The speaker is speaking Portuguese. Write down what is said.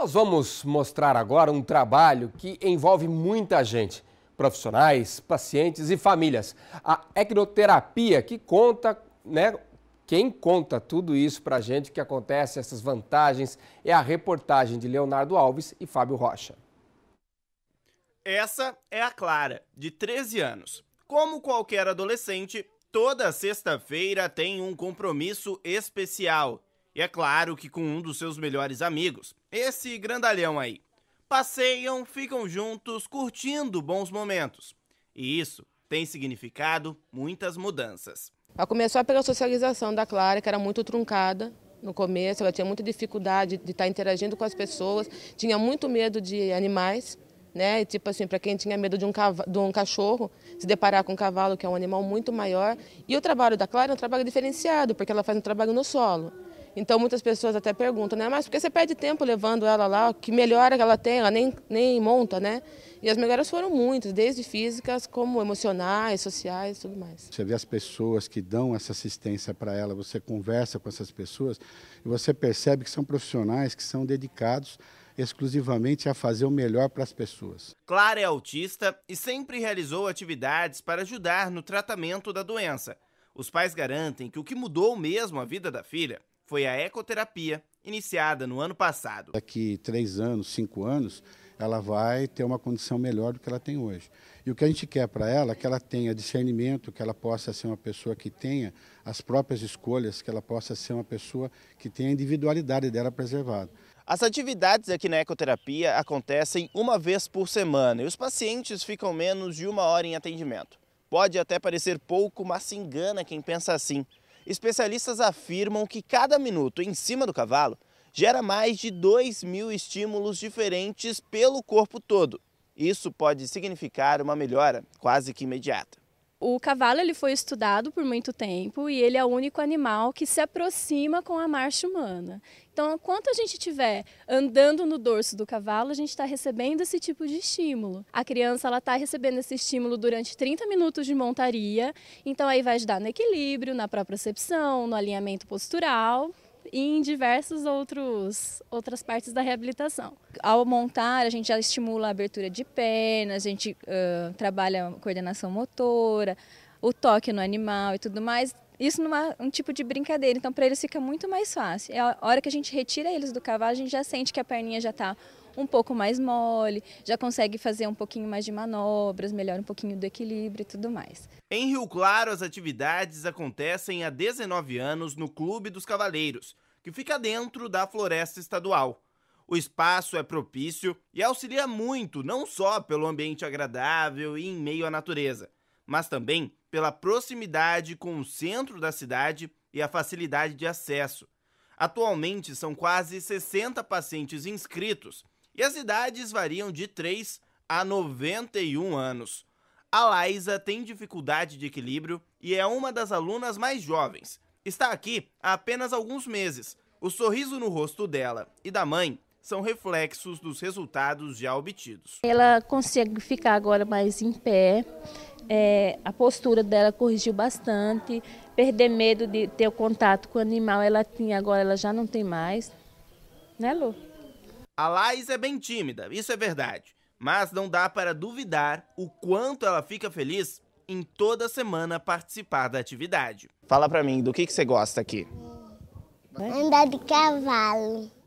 Nós vamos mostrar agora um trabalho que envolve muita gente, profissionais, pacientes e famílias. A equinoterapia que conta, né? Quem conta tudo isso para a gente, que acontece, essas vantagens, é a reportagem de Leonardo Alves e Fábio Rocha. Essa é a Clara, de 13 anos. Como qualquer adolescente, toda sexta-feira tem um compromisso especial e é claro que com um dos seus melhores amigos, esse grandalhão aí. Passeiam, ficam juntos, curtindo bons momentos. E isso tem significado muitas mudanças. Ela começou pela socialização da Clara, que era muito truncada, no começo, ela tinha muita dificuldade de estar tá interagindo com as pessoas, tinha muito medo de animais, né? E, tipo assim, para quem tinha medo de um, de um cachorro, se deparar com um cavalo, que é um animal muito maior. E o trabalho da Clara é um trabalho diferenciado, porque ela faz um trabalho no solo. Então muitas pessoas até perguntam, né? Mas por que você perde tempo levando ela lá? Que melhora que ela tem? Ela nem, nem monta, né? E as melhoras foram muitas, desde físicas como emocionais, sociais, tudo mais. Você vê as pessoas que dão essa assistência para ela, você conversa com essas pessoas e você percebe que são profissionais que são dedicados exclusivamente a fazer o melhor para as pessoas. Clara é autista e sempre realizou atividades para ajudar no tratamento da doença. Os pais garantem que o que mudou mesmo a vida da filha foi a ecoterapia, iniciada no ano passado. Daqui três anos, cinco anos, ela vai ter uma condição melhor do que ela tem hoje. E o que a gente quer para ela é que ela tenha discernimento, que ela possa ser uma pessoa que tenha as próprias escolhas, que ela possa ser uma pessoa que tenha a individualidade dela preservada. As atividades aqui na ecoterapia acontecem uma vez por semana e os pacientes ficam menos de uma hora em atendimento. Pode até parecer pouco, mas se engana quem pensa assim especialistas afirmam que cada minuto em cima do cavalo gera mais de 2 mil estímulos diferentes pelo corpo todo. Isso pode significar uma melhora quase que imediata. O cavalo ele foi estudado por muito tempo e ele é o único animal que se aproxima com a marcha humana. Então, enquanto a gente estiver andando no dorso do cavalo, a gente está recebendo esse tipo de estímulo. A criança ela está recebendo esse estímulo durante 30 minutos de montaria, então aí vai ajudar no equilíbrio, na propriocepção, no alinhamento postural e em diversas outros, outras partes da reabilitação. Ao montar, a gente já estimula a abertura de pernas, a gente uh, trabalha coordenação motora, o toque no animal e tudo mais. Isso numa um tipo de brincadeira, então para eles fica muito mais fácil. É a hora que a gente retira eles do cavalo, a gente já sente que a perninha já está um pouco mais mole, já consegue fazer um pouquinho mais de manobras, melhora um pouquinho do equilíbrio e tudo mais. Em Rio Claro, as atividades acontecem há 19 anos no Clube dos Cavaleiros, que fica dentro da floresta estadual. O espaço é propício e auxilia muito, não só pelo ambiente agradável e em meio à natureza, mas também pela proximidade com o centro da cidade e a facilidade de acesso. Atualmente são quase 60 pacientes inscritos e as idades variam de 3 a 91 anos. A Laísa tem dificuldade de equilíbrio e é uma das alunas mais jovens, está aqui há apenas alguns meses. O sorriso no rosto dela e da mãe são reflexos dos resultados já obtidos. Ela consegue ficar agora mais em pé, é, a postura dela corrigiu bastante, perder medo de ter o contato com o animal ela tinha, agora ela já não tem mais. Né, Lu? A Laís é bem tímida, isso é verdade, mas não dá para duvidar o quanto ela fica feliz em toda semana participar da atividade. Fala para mim, do que, que você gosta aqui? Andar de cavalo.